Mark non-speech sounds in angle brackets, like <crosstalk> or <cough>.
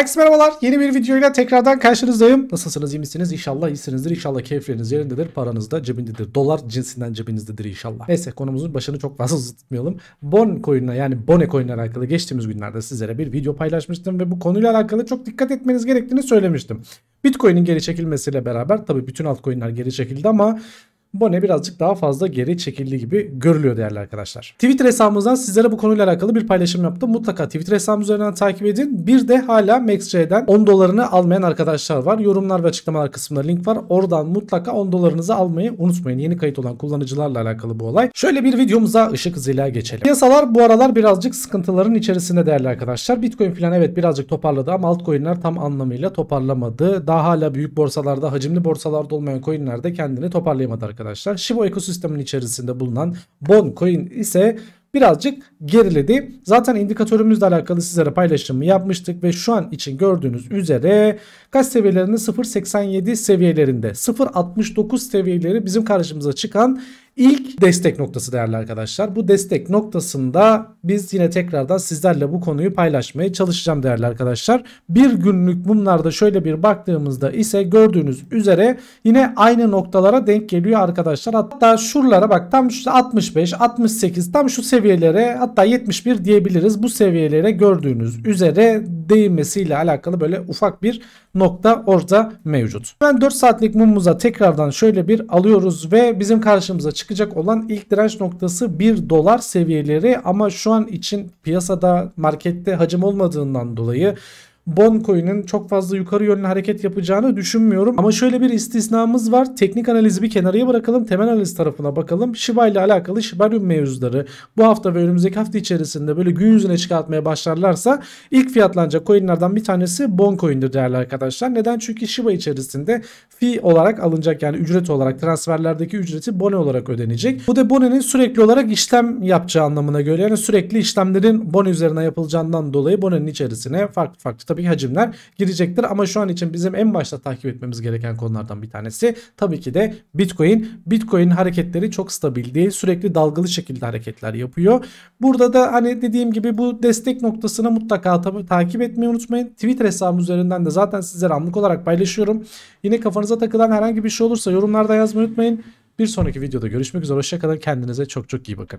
Herkese merhabalar. Yeni bir videoyla tekrardan karşınızdayım. Nasılsınız? iyi misiniz? İnşallah iyisinizdir. İnşallah keyifleriniz yerindedir. Paranız da cebindedir. Dolar cinsinden cebinizdedir inşallah. Neyse konumuzun başını çok fazla tutmayalım. <laughs> Bon coin'le yani Bone coin'le alakalı geçtiğimiz günlerde sizlere bir video paylaşmıştım ve bu konuyla alakalı çok dikkat etmeniz gerektiğini söylemiştim. Bitcoin'in geri çekilmesiyle beraber tabii bütün altcoin'ler geri çekildi ama Bone birazcık daha fazla geri çekildi gibi görülüyor değerli arkadaşlar. Twitter hesabımızdan sizlere bu konuyla alakalı bir paylaşım yaptım. Mutlaka Twitter hesabımız üzerinden takip edin. Bir de hala MaxJ'den 10 dolarını almayan arkadaşlar var. Yorumlar ve açıklamalar kısmında link var. Oradan mutlaka 10 dolarınızı almayı unutmayın. Yeni kayıt olan kullanıcılarla alakalı bu olay. Şöyle bir videomuza ışık hızıyla geçelim. Piyasalar bu aralar birazcık sıkıntıların içerisinde değerli arkadaşlar. Bitcoin falan evet birazcık toparladı ama altcoin'ler tam anlamıyla toparlamadı. Daha hala büyük borsalarda, hacimli borsalarda olmayan coin'ler de kendini toparlayamadı arkadaşlar arkadaşlar. Shiba ekosistemin içerisinde bulunan Bon Boncoin ise birazcık geriledi. Zaten indikatörümüzle alakalı sizlere paylaşımı yapmıştık ve şu an için gördüğünüz üzere kaç seviyelerinde 0.87 seviyelerinde 0.69 seviyeleri bizim karşımıza çıkan İlk destek noktası değerli arkadaşlar. Bu destek noktasında biz yine tekrardan sizlerle bu konuyu paylaşmaya çalışacağım değerli arkadaşlar. Bir günlük mumlarda şöyle bir baktığımızda ise gördüğünüz üzere yine aynı noktalara denk geliyor arkadaşlar. Hatta şuralara bak tam şu 65, 68 tam şu seviyelere hatta 71 diyebiliriz. Bu seviyelere gördüğünüz üzere değinmesiyle alakalı böyle ufak bir nokta orada mevcut. Ben 4 saatlik mumumuza tekrardan şöyle bir alıyoruz ve bizim karşımıza çıkacak olan ilk direnç noktası 1 dolar seviyeleri ama şu an için piyasada markette hacim olmadığından dolayı Boncoin'in çok fazla yukarı yönlü hareket yapacağını düşünmüyorum. Ama şöyle bir istisnamız var. Teknik analizi bir kenarıya bırakalım. Temel analiz tarafına bakalım. Shiba ile alakalı Shibarium mevzuları bu hafta ve önümüzdeki hafta içerisinde böyle gün yüzüne çıkartmaya başlarlarsa ilk fiyatlanacak coinlerden bir tanesi Boncoin'dir değerli arkadaşlar. Neden? Çünkü Shiba içerisinde fee olarak alınacak yani ücret olarak transferlerdeki ücreti bone olarak ödenecek. Bu da bonenin sürekli olarak işlem yapacağı anlamına göre yani sürekli işlemlerin bone üzerine yapılacağından dolayı bonenin içerisine farklı farklı tabii hacimler girecektir. Ama şu an için bizim en başta takip etmemiz gereken konulardan bir tanesi tabii ki de Bitcoin. Bitcoin hareketleri çok stabil değil. Sürekli dalgalı şekilde hareketler yapıyor. Burada da hani dediğim gibi bu destek noktasını mutlaka tabii takip etmeyi unutmayın. Twitter hesabım üzerinden de zaten sizlere anlık olarak paylaşıyorum. Yine kafanıza takılan herhangi bir şey olursa yorumlarda yazmayı unutmayın. Bir sonraki videoda görüşmek üzere. Hoşçakalın. Kendinize çok çok iyi bakın.